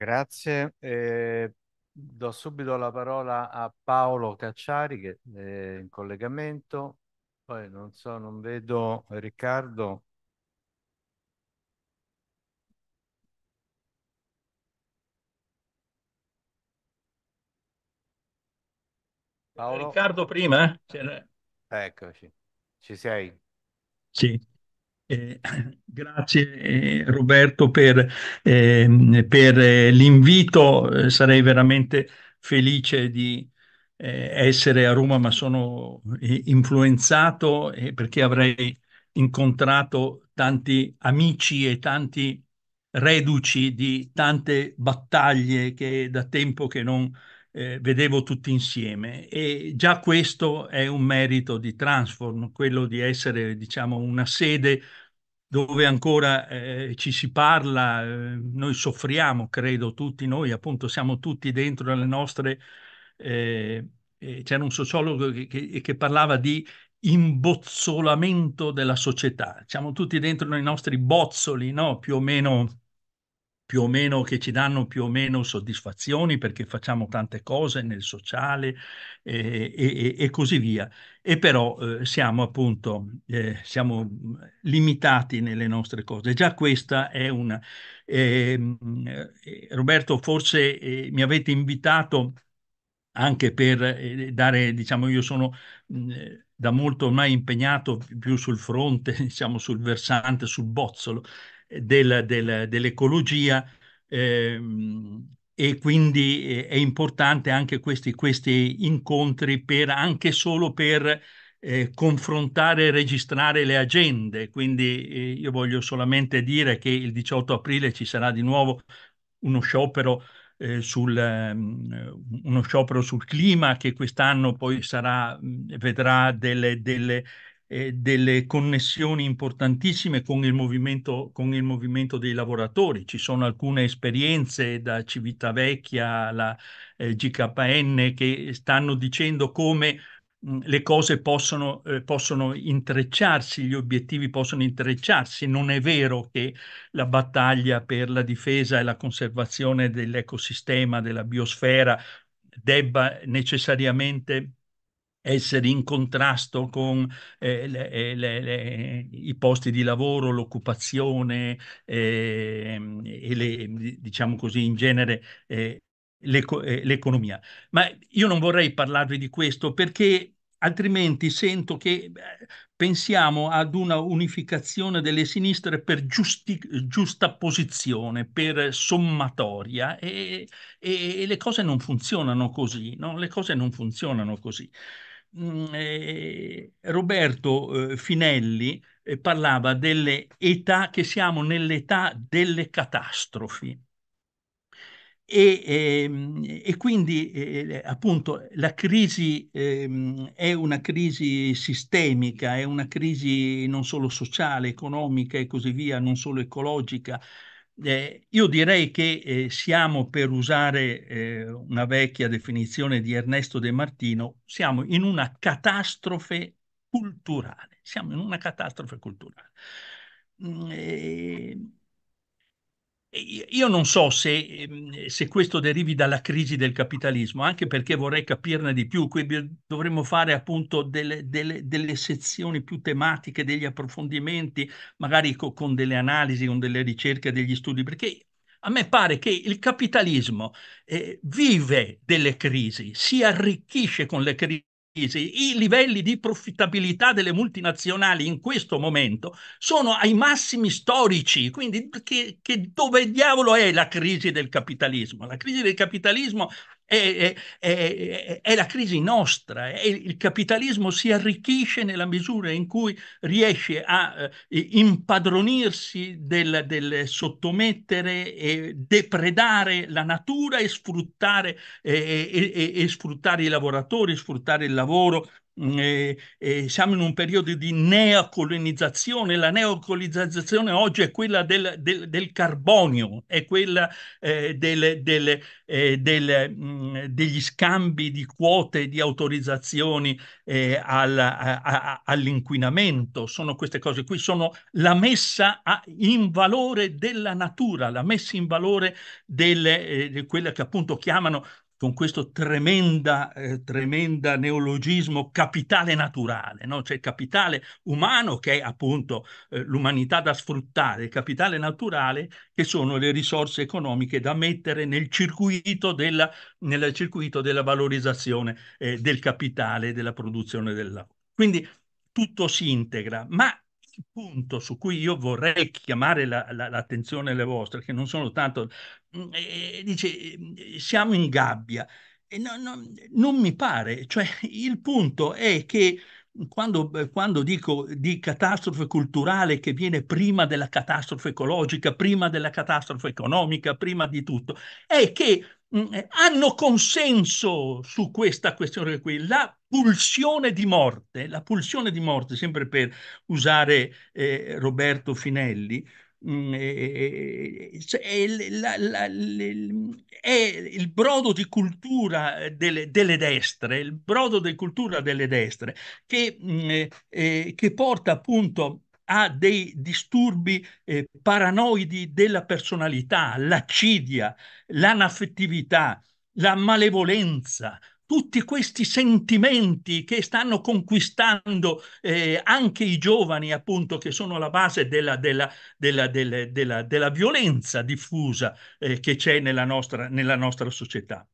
Grazie. Eh, do subito la parola a Paolo Cacciari che è in collegamento. Poi non so, non vedo Riccardo. Paolo? Riccardo prima? Eh? Cioè, eh. Eccoci, ci sei? Sì. Eh, grazie eh, Roberto per, ehm, eh, per l'invito, eh, sarei veramente felice di eh, essere a Roma, ma sono eh, influenzato perché avrei incontrato tanti amici e tanti reduci di tante battaglie che da tempo che non eh, vedevo tutti insieme e già questo è un merito di Transform, quello di essere diciamo una sede dove ancora eh, ci si parla, eh, noi soffriamo, credo tutti noi, appunto siamo tutti dentro le nostre... Eh, eh, c'era un sociologo che, che, che parlava di imbozzolamento della società, siamo tutti dentro nei nostri bozzoli, no? più o meno più o meno che ci danno più o meno soddisfazioni perché facciamo tante cose nel sociale eh, e, e, così via. E però eh, siamo appunto eh, siamo mm, limitati nelle nostre cose. Già questa è una. Ehm, eh, Roberto, forse eh, mi avete invitato anche per eh, dare, diciamo, io sono mh, mm, da molto ormai impegnato più sul fronte, diciamo sul versante, sul bozzolo del, del, dell'ecologia eh, e quindi eh, è importante anche questi, questi incontri per, anche solo per eh, confrontare e registrare le agende. Quindi eh, io voglio solamente dire che il 18 aprile ci sarà di nuovo uno sciopero eh, sul, ehm, uno sciopero sul clima che quest'anno poi sarà, vedrà delle, delle eh, delle connessioni importantissime con il, con il, movimento, dei lavoratori. Ci sono alcune esperienze da Civitavecchia alla eh, GKN che stanno dicendo come mm, le cose possono, eh, possono intrecciarsi, gli obiettivi possono intrecciarsi. Non è vero che la battaglia per la difesa e la conservazione dell'ecosistema, della biosfera, debba necessariamente essere in contrasto con eh, le, eh, le, le, i posti di lavoro, l'occupazione eh, e diciamo così in genere eh, eh, l'economia. Ma io non vorrei parlarvi di questo perché altrimenti sento che eh, pensiamo ad una unificazione delle sinistre per giusti, posizione, per sommatoria e, e, e, le cose non funzionano così, no? le cose non funzionano così. Mm, Roberto eh, Finelli eh, parlava delle età che siamo nell'età delle catastrofi. E, e, ehm, e, quindi eh, eh, appunto la crisi eh, è una crisi sistemica, è una crisi non solo sociale, economica e così via, non solo ecologica. Eh, io direi che eh, siamo, per usare eh, una vecchia definizione di Ernesto De Martino, siamo in una catastrofe culturale, siamo in una catastrofe culturale. Mm, ehm, io non so se, ehm, se, questo derivi dalla crisi del capitalismo, anche perché vorrei capirne di più, Qui dovremmo fare appunto delle, delle, delle sezioni più tematiche, degli approfondimenti, magari co- con delle analisi, con delle ricerche, degli studi, perché a me pare che il capitalismo eh, vive delle crisi, si arricchisce con le crisi i livelli di profittabilità delle multinazionali in questo momento sono ai massimi storici, quindi che, che dove diavolo è la crisi del capitalismo? La crisi del capitalismo è, è, è, la crisi nostra, il capitalismo si arricchisce nella misura in cui riesce a eh, impadronirsi del, del, sottomettere e depredare la natura e sfruttare, eh, e, e, e sfruttare i lavoratori, sfruttare il lavoro eh, eh, siamo in un periodo di neocolonizzazione, la neocolonizzazione oggi è quella del, del, del carbonio, è quella eh, del, mh, eh, mm, degli scambi di quote, di autorizzazioni eh, al, a, a, all'inquinamento, sono queste cose qui, sono la messa a, in valore della natura, la messa in valore delle, eh, di quella che appunto chiamano con questo tremenda, eh, tremenda neologismo capitale naturale, no? cioè capitale umano che è appunto eh, l'umanità da sfruttare, il capitale naturale che sono le risorse economiche da mettere nel circuito della, nel circuito della valorizzazione eh, del capitale e della produzione del lavoro. Quindi tutto si integra, ma punto su cui io vorrei chiamare la, la, l'attenzione le vostre, che non sono tanto, eh, dice, mm, siamo in gabbia. No, no, non mi pare, cioè il punto è che quando, eh, quando, dico di catastrofe culturale che viene prima della catastrofe ecologica, prima della catastrofe economica, prima di tutto, è che mh, mm, eh, hanno consenso su questa questione qui la pulsione di morte, la pulsione di morte, sempre per usare eh, Roberto Finelli, Mm, cioè, è, la, la, è il brodo di cultura eh, delle, delle, destre, il brodo di cultura delle destre che, mm, eh, eh, che porta appunto a dei disturbi eh, paranoidi della personalità, l'accidia, l'anaffettività, la malevolenza, tutti questi sentimenti che stanno conquistando eh, anche i giovani, appunto, che sono la base della, della, della, della violenza diffusa eh, che c'è nella nostra, nella nostra società.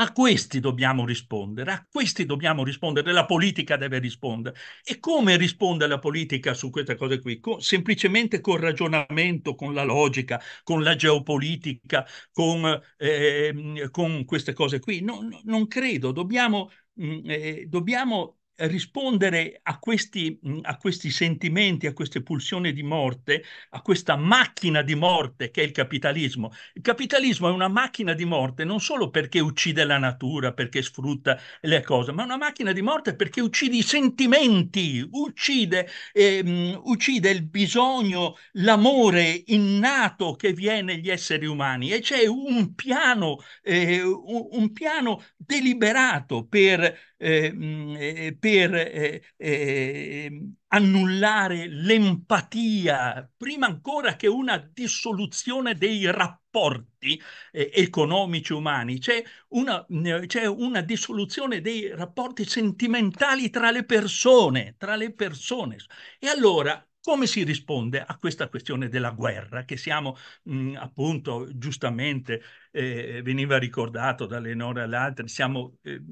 A questi dobbiamo rispondere, a questi dobbiamo rispondere, la politica deve rispondere. E come risponde la politica su queste cose qui? Con, semplicemente col ragionamento, con la logica, con la geopolitica, con, eh, con queste cose qui? No, no, non credo, dobbiamo, mh, mm, eh, dobbiamo rispondere a questi, mm, a questi, sentimenti, a queste pulsioni di morte, a questa macchina di morte che è il capitalismo. Il capitalismo è una macchina di morte non solo perché uccide la natura, perché sfrutta le cose, ma è una macchina di morte perché uccide i sentimenti, uccide, ehm, uccide il bisogno, l'amore innato che viene negli esseri umani e c'è un piano, eh, un piano deliberato per, eh, per mm, eh, per eh, eh, annullare l'empatia, prima ancora che una dissoluzione dei rapporti eh, economici umani, c'è una, eh, c'è una dissoluzione dei rapporti sentimentali tra le persone, tra le persone. E allora come si risponde a questa questione della guerra che siamo mh, appunto giustamente eh, veniva ricordato da Leonora all'altra, siamo eh,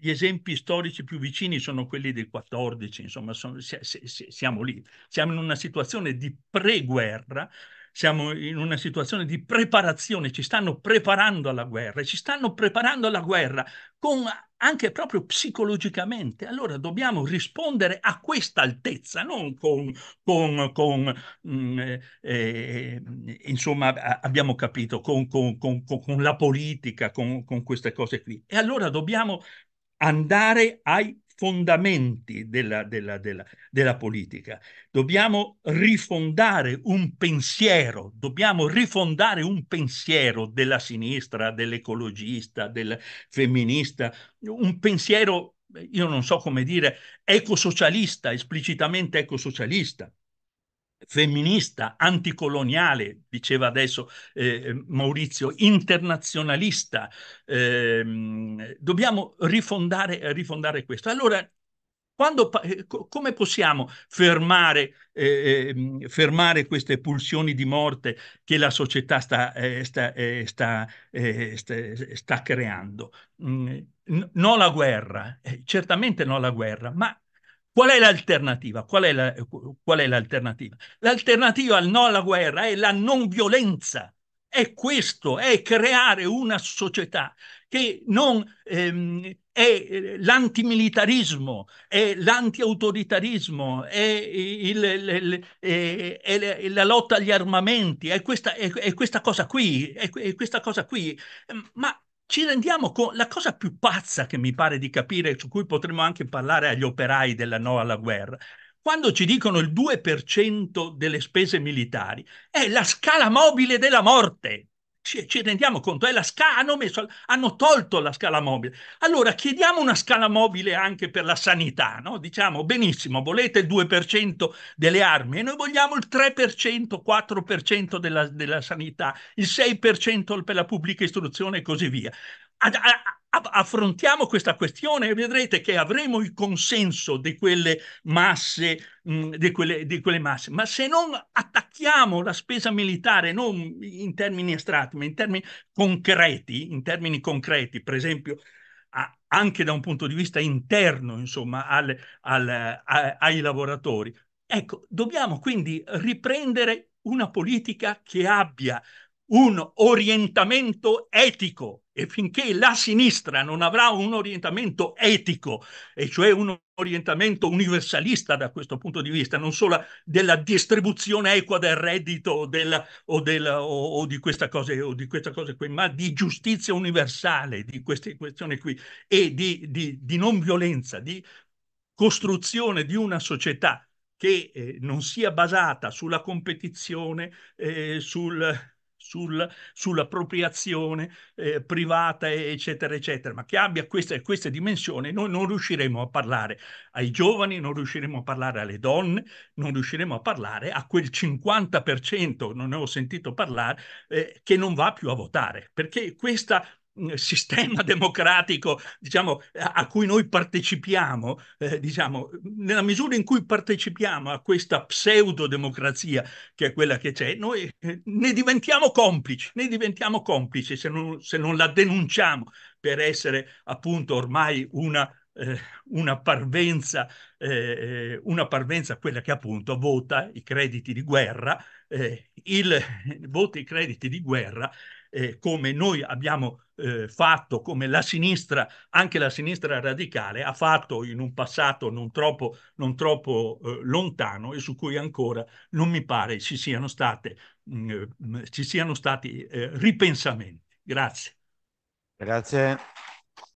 gli esempi storici più vicini sono quelli del 14, insomma sono, si, si, siamo lì, siamo in una situazione di pre-guerra siamo in una situazione di preparazione, ci stanno preparando alla guerra, ci stanno preparando alla guerra con anche proprio psicologicamente. Allora dobbiamo rispondere a questa altezza, non con, con, con mh, mm, eh, eh, insomma, abbiamo capito, con, con la politica, con queste cose qui. E allora dobbiamo andare ai fondamenti della, della, della, della, politica. Dobbiamo rifondare un pensiero, dobbiamo rifondare un pensiero della sinistra, dell'ecologista, del femminista, un pensiero, io non so come dire, ecosocialista, esplicitamente ecosocialista femminista, anticoloniale, diceva adesso eh, Maurizio, internazionalista. Eh, dobbiamo rifondare, rifondare, questo. Allora, quando, eh, come possiamo fermare, eh, ehm, fermare, queste pulsioni di morte che la società sta, eh, sta, eh, sta, sta creando? Mm, no alla guerra, certamente no alla guerra, ma Qual è l'alternativa? Qual è, la, qual è l'alternativa? L'alternativa al no alla guerra è la non violenza. È questo, è creare una società che non ehm, è eh, l'antimilitarismo, è l'antiautoritarismo, è, il, il, il, è, la lotta agli armamenti, è questa, è, è questa cosa qui, è, questa cosa qui. Ehm, ma ci rendiamo con la cosa più pazza che mi pare di capire, su cui potremmo anche parlare agli operai della no alla guerra, quando ci dicono il 2% delle spese militari, è la scala mobile della morte ci, ci rendiamo conto, è la scala, hanno, messo, hanno tolto la scala mobile. Allora chiediamo una scala mobile anche per la sanità, no? diciamo benissimo, volete il 2% delle armi e noi vogliamo il 3%, 4% della, della sanità, il 6% per la pubblica istruzione e così via. A, a, affrontiamo questa questione e vedrete che avremo il consenso di quelle masse, mh, mm, di, quelle, di quelle masse. Ma se non attacchiamo la spesa militare, non in termini astratti, ma in termini concreti, in termini concreti, per esempio a, anche da un punto di vista interno, insomma, al, al, a, ai lavoratori, ecco, dobbiamo quindi riprendere una politica che abbia un orientamento etico e finché la sinistra non avrà un orientamento etico, e cioè un orientamento universalista da questo punto di vista, non solo della distribuzione equa del reddito della, o, della, o, o, di questa cosa o di questa cosa qui, ma di giustizia universale di queste questioni qui e di, di, di non violenza, di costruzione di una società che eh, non sia basata sulla competizione, eh, sul, sul, sull'appropriazione eh, privata, eccetera, eccetera, ma che abbia queste, queste dimensioni, noi non riusciremo a parlare ai giovani, non riusciremo a parlare alle donne, non riusciremo a parlare a quel 50%, non ne ho sentito parlare, eh, che non va più a votare, perché questa Mm, sistema democratico diciamo, a cui noi partecipiamo, eh, diciamo, nella misura in cui partecipiamo a questa pseudodemocrazia che è quella che c'è, noi eh, ne diventiamo complici, ne diventiamo complici se non, se non la denunciamo per essere appunto ormai una eh, una parvenza, eh, eh, una parvenza, quella che appunto vota i crediti di guerra, eh, il, vota i crediti di guerra eh, come noi abbiamo eh, fatto come la sinistra, anche la sinistra radicale, ha fatto in un passato non troppo, non troppo eh, lontano e su cui ancora non mi pare ci siano, state, mh, mm, eh, ci siano stati eh, ripensamenti. Grazie. Grazie.